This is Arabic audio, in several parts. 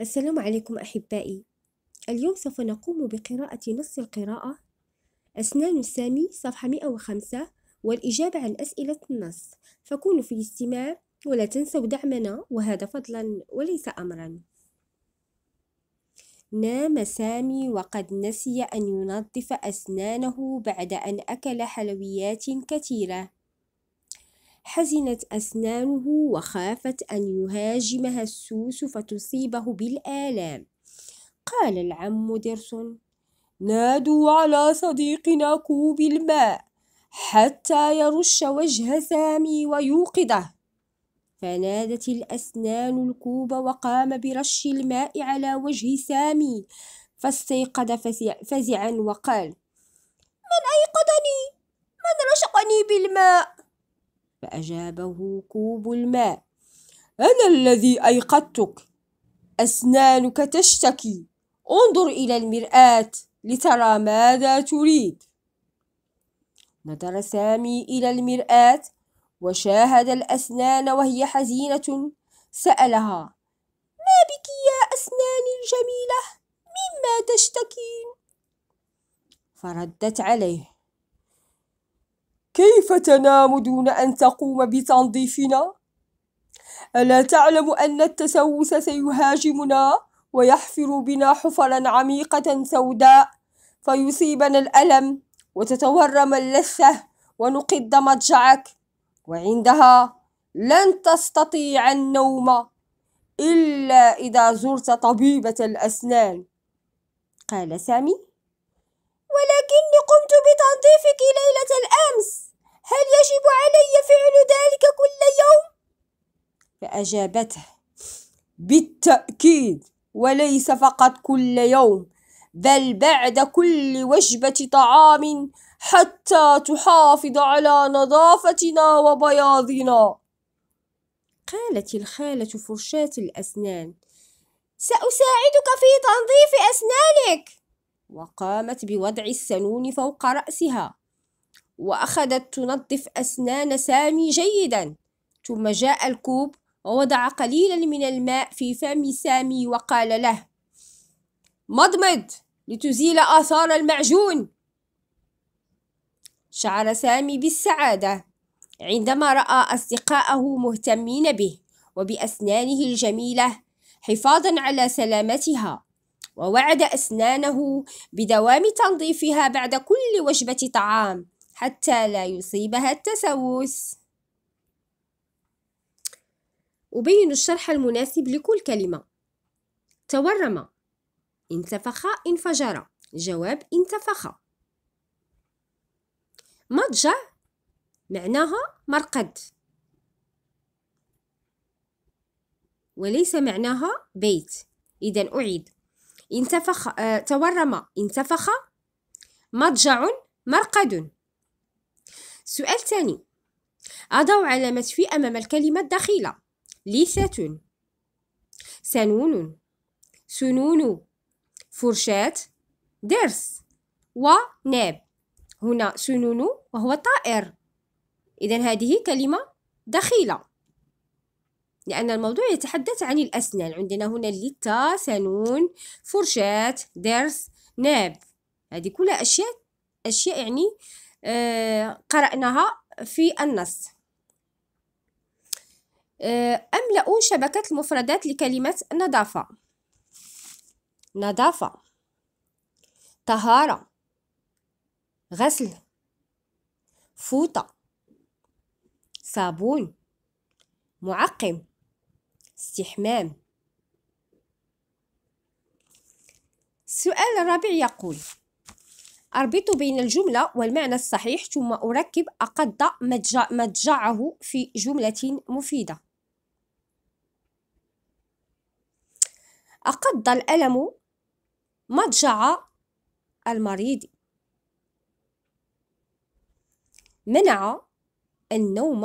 السلام عليكم أحبائي اليوم سوف نقوم بقراءة نص القراءة أسنان سامي صفحة 105 والإجابة عن أسئلة النص فكونوا في الاستماع ولا تنسوا دعمنا وهذا فضلا وليس أمرا نام سامي وقد نسي أن ينظف أسنانه بعد أن أكل حلويات كثيرة حزنت أسنانه وخافت أن يهاجمها السوس فتصيبه بالآلام قال العم درس نادوا على صديقنا كوب الماء حتى يرش وجه سامي ويوقظه فنادت الأسنان الكوب وقام برش الماء على وجه سامي فاستيقظ فزعا وقال من أيقظني؟ من رشقني بالماء؟ فأجابه كوب الماء أنا الذي أيقظتك أسنانك تشتكي انظر إلى المرآة لترى ماذا تريد نظر سامي إلى المرآة وشاهد الأسنان وهي حزينة سألها ما بك يا أسناني الجميلة مما تشتكين فردت عليه كيف تنام دون أن تقوم بتنظيفنا؟ ألا تعلم أن التسوس سيهاجمنا ويحفر بنا حفرا عميقة سوداء فيصيبنا الألم وتتورم اللثة ونقد مضجعك وعندها لن تستطيع النوم إلا إذا زرت طبيبة الأسنان قال سامي ولكني قمت بتنظيفك ليلة الأمس هل يجب علي فعل ذلك كل يوم؟ فأجابته بالتأكيد وليس فقط كل يوم بل بعد كل وجبة طعام حتى تحافظ على نظافتنا وبياضنا قالت الخالة فرشاة الأسنان سأساعدك في تنظيف أسنانك وقامت بوضع السنون فوق رأسها وأخذت تنظف أسنان سامي جيدا ثم جاء الكوب ووضع قليلا من الماء في فم سامي وقال له مضمض لتزيل آثار المعجون شعر سامي بالسعادة عندما رأى أصدقاءه مهتمين به وبأسنانه الجميلة حفاظا على سلامتها ووعد أسنانه بدوام تنظيفها بعد كل وجبة طعام حتى لا يصيبها التسوس أبين الشرح المناسب لكل كلمة تورم انتفخ انفجر جواب انتفخ مضجع معناها مرقد وليس معناها بيت إذا أعيد انتفخ آه، تورم انتفخ مضجع مرقد سؤال ثاني أضع علامة في أمام الكلمة الدخيلة ليثة سنون سنون فرشاة درس وناب هنا سنون وهو طائر إذا هذه كلمة دخيلة لأن الموضوع يتحدث عن الأسنان عندنا هنا لتا سنون فرشاة درس ناب هذه كلها أشياء أشياء يعني آه، قرأناها في النص آه، أملأ شبكة المفردات لكلمة نظافة نظافة طهارة غسل فوطة صابون معقم استحمام السؤال الرابع يقول أربط بين الجملة والمعنى الصحيح ثم أركب أقد مضجعه في جملة مفيدة أقد الألم مضجع المريض منع النوم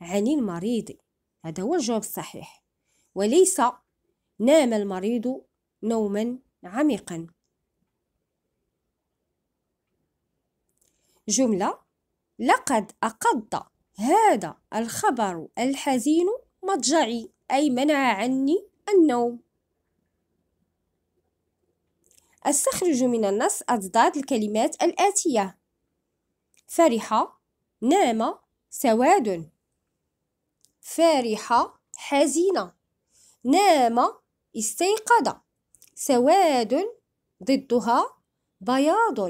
عن المريض هذا هو الجواب الصحيح وليس نام المريض نوما عميقا جملة لقد أقض هذا الخبر الحزين مضجعي أي منع عني النوم استخرج من النص أضداد الكلمات الآتية فرحة نام سواد فارحة حزينة نام استيقظ سواد ضدها بياض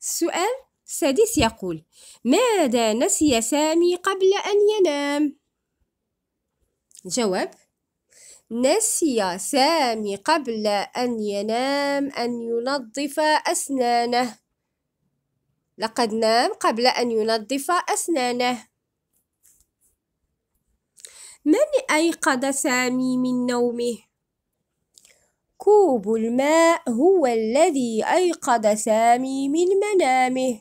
السؤال السادس يقول ماذا نسي سامي قبل أن ينام؟ جواب نسي سامي قبل أن ينام أن ينظف أسنانه لقد نام قبل أن ينظف أسنانه من أيقظ سامي من نومه؟ كوب الماء هو الذي أيقظ سامي من منامه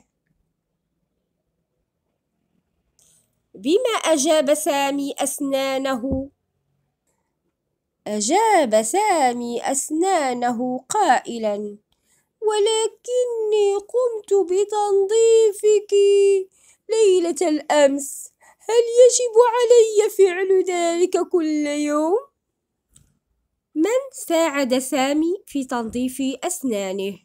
بما أجاب سامي أسنانه؟ أجاب سامي أسنانه قائلاً ولكني قمت بتنظيفك ليلة الأمس هل يجب علي فعل ذلك كل يوم؟ من ساعد سامي في تنظيف أسنانه؟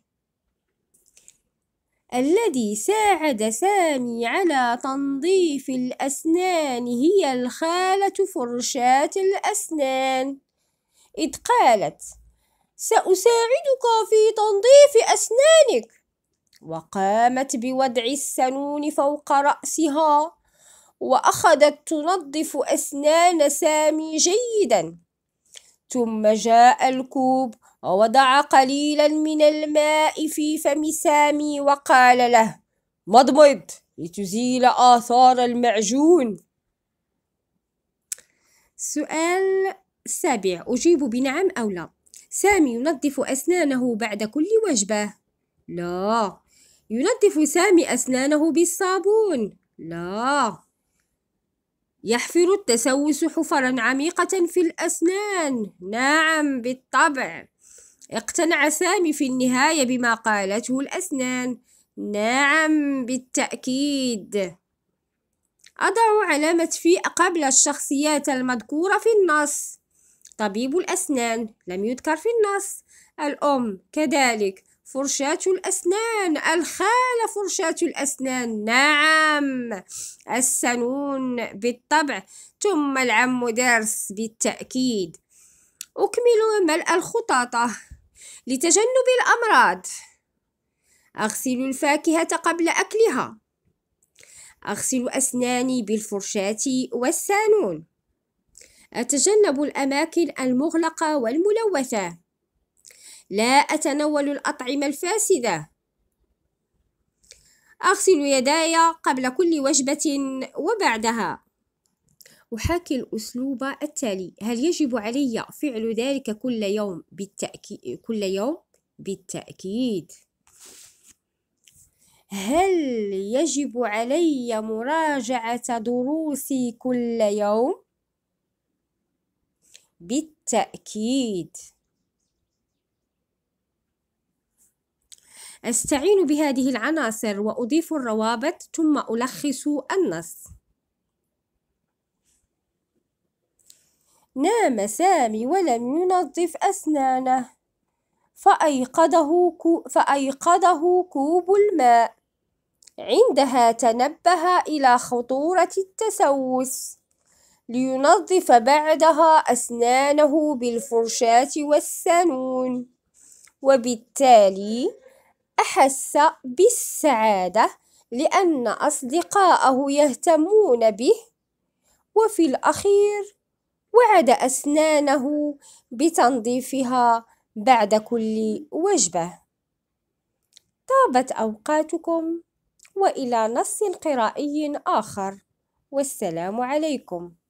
الذي ساعد سامي على تنظيف الأسنان هي الخالة فرشاة الأسنان إذ قالت سأساعدك في تنظيف أسنانك وقامت بوضع السنون فوق رأسها وأخذت تنظف أسنان سامي جيدا ثم جاء الكوب ووضع قليلا من الماء في فم سامي وقال له مضمض لتزيل آثار المعجون سؤال سابع أجيب بنعم أو لا سامي ينظف أسنانه بعد كل وجبة لا ينظف سامي أسنانه بالصابون لا يحفر التسوس حفرا عميقة في الأسنان نعم بالطبع اقتنع سامي في النهاية بما قالته الأسنان نعم بالتأكيد أضع علامة في قبل الشخصيات المذكورة في النص طبيب الأسنان لم يذكر في النص الأم كذلك فرشاة الأسنان الخالة فرشاة الأسنان نعم السنون بالطبع ثم العم درس بالتأكيد أكمل ملء الخطاطة لتجنب الأمراض أغسل الفاكهة قبل أكلها أغسل أسناني بالفرشاة والسانون أتجنب الأماكن المغلقة والملوثة لا أتناول الأطعمة الفاسدة أغسل يداي قبل كل وجبة وبعدها أحاكي الأسلوب التالي هل يجب علي فعل ذلك كل يوم بالتأكيد كل يوم بالتأكيد هل يجب علي مراجعة دروسي كل يوم بالتأكيد أستعين بهذه العناصر وأضيف الروابط ثم ألخص النص نام سامي ولم ينظف أسنانه فأيقظه, كو فأيقظه كوب الماء عندها تنبه إلى خطورة التسوس لينظف بعدها أسنانه بالفرشاة والسنون وبالتالي أحس بالسعادة لأن أصدقاءه يهتمون به وفي الأخير وعد أسنانه بتنظيفها بعد كل وجبة طابت أوقاتكم وإلى نص قرائي آخر والسلام عليكم